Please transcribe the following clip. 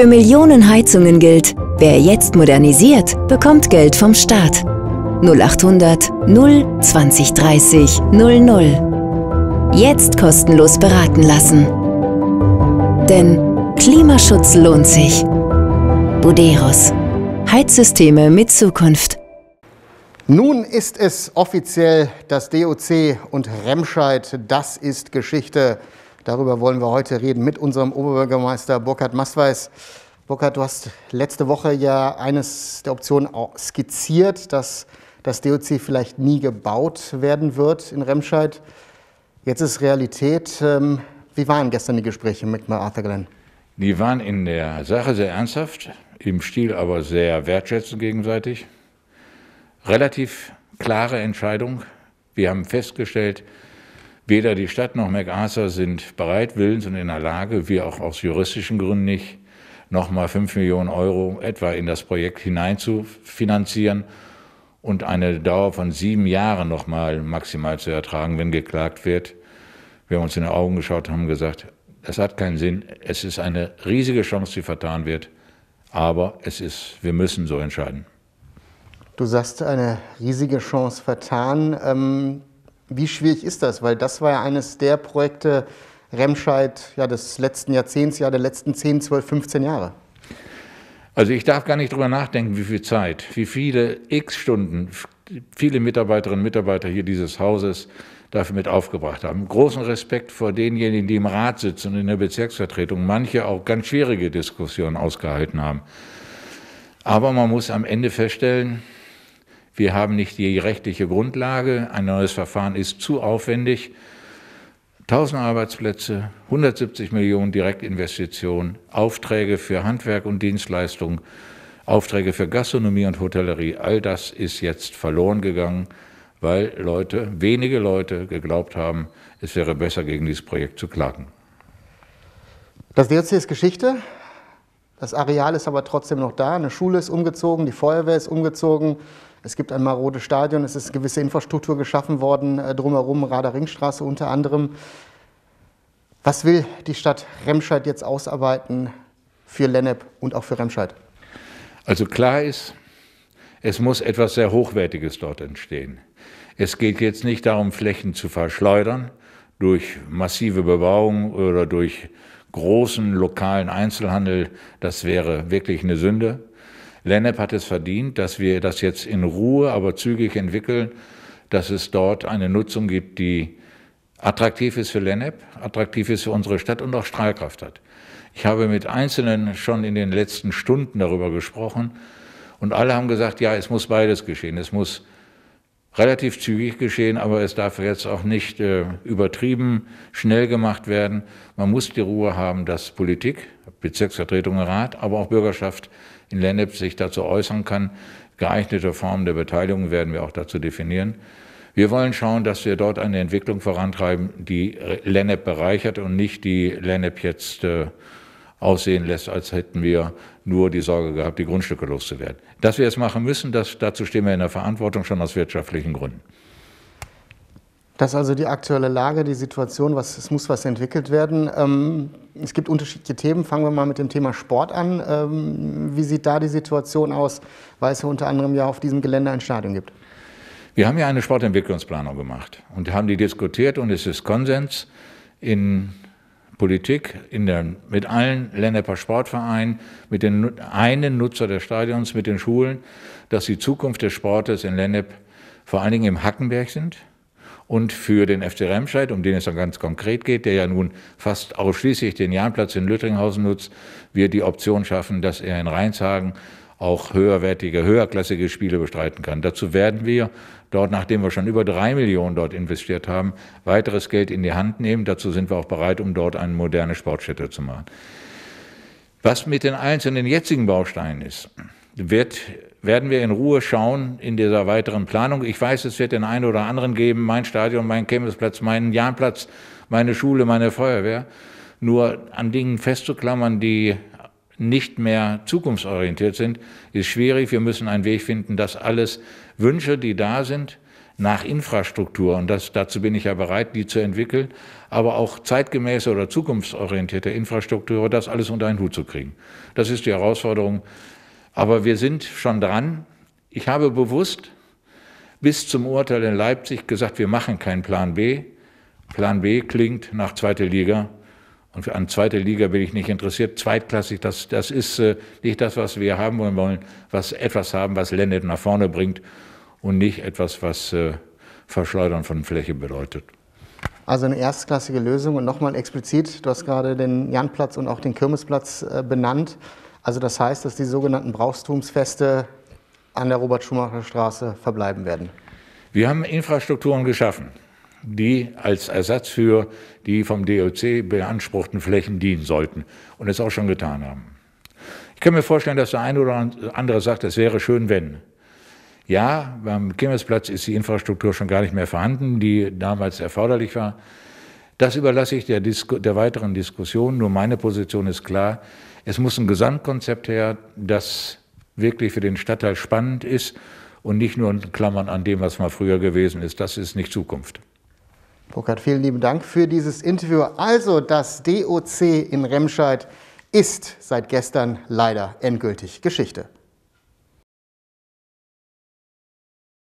Für Millionen Heizungen gilt, wer jetzt modernisiert, bekommt Geld vom Staat. 0800 0 2030 00. Jetzt kostenlos beraten lassen. Denn Klimaschutz lohnt sich. Buderos. Heizsysteme mit Zukunft. Nun ist es offiziell, das DOC und Remscheid, das ist Geschichte. Darüber wollen wir heute reden mit unserem Oberbürgermeister Burkhard Masweis. Burkhard, du hast letzte Woche ja eines der Optionen skizziert, dass das DOC vielleicht nie gebaut werden wird in Remscheid. Jetzt ist Realität. Ähm, wie waren gestern die Gespräche mit Arthur Glenn? Die waren in der Sache sehr ernsthaft, im Stil aber sehr wertschätzend gegenseitig. Relativ klare Entscheidung. Wir haben festgestellt, Weder die Stadt noch MacArthur sind bereit, willens und in der Lage, wie auch aus juristischen Gründen nicht, nochmal 5 Millionen Euro etwa in das Projekt hineinzufinanzieren und eine Dauer von sieben Jahren nochmal maximal zu ertragen, wenn geklagt wird. Wir haben uns in die Augen geschaut und haben gesagt, das hat keinen Sinn. Es ist eine riesige Chance, die vertan wird. Aber es ist, wir müssen so entscheiden. Du sagst, eine riesige Chance vertan. Ähm, wie schwierig ist das? Weil das war ja eines der Projekte Remscheid ja, des letzten Jahrzehnts, ja der letzten 10, 12, 15 Jahre. Also ich darf gar nicht drüber nachdenken, wie viel Zeit, wie viele x Stunden viele Mitarbeiterinnen und Mitarbeiter hier dieses Hauses dafür mit aufgebracht haben. Großen Respekt vor denjenigen, die im Rat sitzen und in der Bezirksvertretung manche auch ganz schwierige Diskussionen ausgehalten haben. Aber man muss am Ende feststellen, wir haben nicht die rechtliche Grundlage. Ein neues Verfahren ist zu aufwendig. 1000 Arbeitsplätze, 170 Millionen Direktinvestitionen, Aufträge für Handwerk und Dienstleistung, Aufträge für Gastronomie und Hotellerie, all das ist jetzt verloren gegangen, weil Leute, wenige Leute geglaubt haben, es wäre besser, gegen dieses Projekt zu klagen. Das DRC ist Geschichte. Das Areal ist aber trotzdem noch da. Eine Schule ist umgezogen, die Feuerwehr ist umgezogen. Es gibt ein marodes Stadion, es ist gewisse Infrastruktur geschaffen worden, äh, drumherum, Radar Ringstraße unter anderem. Was will die Stadt Remscheid jetzt ausarbeiten für Lennep und auch für Remscheid? Also klar ist, es muss etwas sehr Hochwertiges dort entstehen. Es geht jetzt nicht darum, Flächen zu verschleudern durch massive Bebauung oder durch großen lokalen Einzelhandel, das wäre wirklich eine Sünde. Lennep hat es verdient, dass wir das jetzt in Ruhe, aber zügig entwickeln, dass es dort eine Nutzung gibt, die attraktiv ist für Lennep, attraktiv ist für unsere Stadt und auch Strahlkraft hat. Ich habe mit Einzelnen schon in den letzten Stunden darüber gesprochen und alle haben gesagt, ja, es muss beides geschehen. Es muss relativ zügig geschehen, aber es darf jetzt auch nicht äh, übertrieben schnell gemacht werden. Man muss die Ruhe haben, dass Politik, Bezirksvertretung, Rat, aber auch Bürgerschaft in Lennep sich dazu äußern kann. Geeignete Formen der Beteiligung werden wir auch dazu definieren. Wir wollen schauen, dass wir dort eine Entwicklung vorantreiben, die Lennep bereichert und nicht die Lennep jetzt äh, aussehen lässt, als hätten wir nur die Sorge gehabt, die Grundstücke loszuwerden. Dass wir es machen müssen, das, dazu stehen wir in der Verantwortung schon aus wirtschaftlichen Gründen. Das ist also die aktuelle Lage, die Situation, was, es muss was entwickelt werden. Ähm, es gibt unterschiedliche Themen. Fangen wir mal mit dem Thema Sport an. Ähm, wie sieht da die Situation aus, weil es ja unter anderem ja auf diesem Gelände ein Stadion gibt? Wir haben ja eine Sportentwicklungsplanung gemacht und haben die diskutiert und es ist Konsens in Politik in der, mit allen Sportvereinen, mit den einen Nutzer der Stadions, mit den Schulen, dass die Zukunft des Sportes in Lennep vor allen Dingen im Hackenberg sind und für den FC Remscheid, um den es dann ganz konkret geht, der ja nun fast ausschließlich den Jahnplatz in Lüttringhausen nutzt, wir die Option schaffen, dass er in Rheinshagen auch höherwertige, höherklassige Spiele bestreiten kann. Dazu werden wir dort, nachdem wir schon über drei Millionen dort investiert haben, weiteres Geld in die Hand nehmen. Dazu sind wir auch bereit, um dort eine moderne Sportstätte zu machen. Was mit den einzelnen jetzigen Bausteinen ist, wird, werden wir in Ruhe schauen in dieser weiteren Planung. Ich weiß, es wird den einen oder anderen geben, mein Stadion, mein Campusplatz, meinen Jahnplatz, meine Schule, meine Feuerwehr. Nur an Dingen festzuklammern, die nicht mehr zukunftsorientiert sind, ist schwierig. Wir müssen einen Weg finden, dass alles Wünsche, die da sind, nach Infrastruktur, und das, dazu bin ich ja bereit, die zu entwickeln, aber auch zeitgemäße oder zukunftsorientierte Infrastruktur, das alles unter einen Hut zu kriegen. Das ist die Herausforderung. Aber wir sind schon dran. Ich habe bewusst bis zum Urteil in Leipzig gesagt, wir machen keinen Plan B. Plan B klingt nach zweite Liga. Und für eine zweite Liga bin ich nicht interessiert. Zweitklassig, das, das ist äh, nicht das, was wir haben wollen, wollen was etwas haben, was Lennet nach vorne bringt und nicht etwas, was äh, Verschleudern von Fläche bedeutet. Also eine erstklassige Lösung und nochmal explizit, du hast gerade den Janplatz und auch den Kirmesplatz äh, benannt. Also das heißt, dass die sogenannten Brauchstumsfeste an der Robert-Schumacher-Straße verbleiben werden. Wir haben Infrastrukturen geschaffen die als Ersatz für die vom DOC beanspruchten Flächen dienen sollten und es auch schon getan haben. Ich kann mir vorstellen, dass der eine oder andere sagt, es wäre schön, wenn. Ja, beim Kimmelsplatz ist die Infrastruktur schon gar nicht mehr vorhanden, die damals erforderlich war. Das überlasse ich der, Disku der weiteren Diskussion. Nur meine Position ist klar. Es muss ein Gesamtkonzept her, das wirklich für den Stadtteil spannend ist und nicht nur in Klammern an dem, was mal früher gewesen ist. Das ist nicht Zukunft. Burkhard, vielen lieben Dank für dieses Interview. Also, das DOC in Remscheid ist seit gestern leider endgültig Geschichte.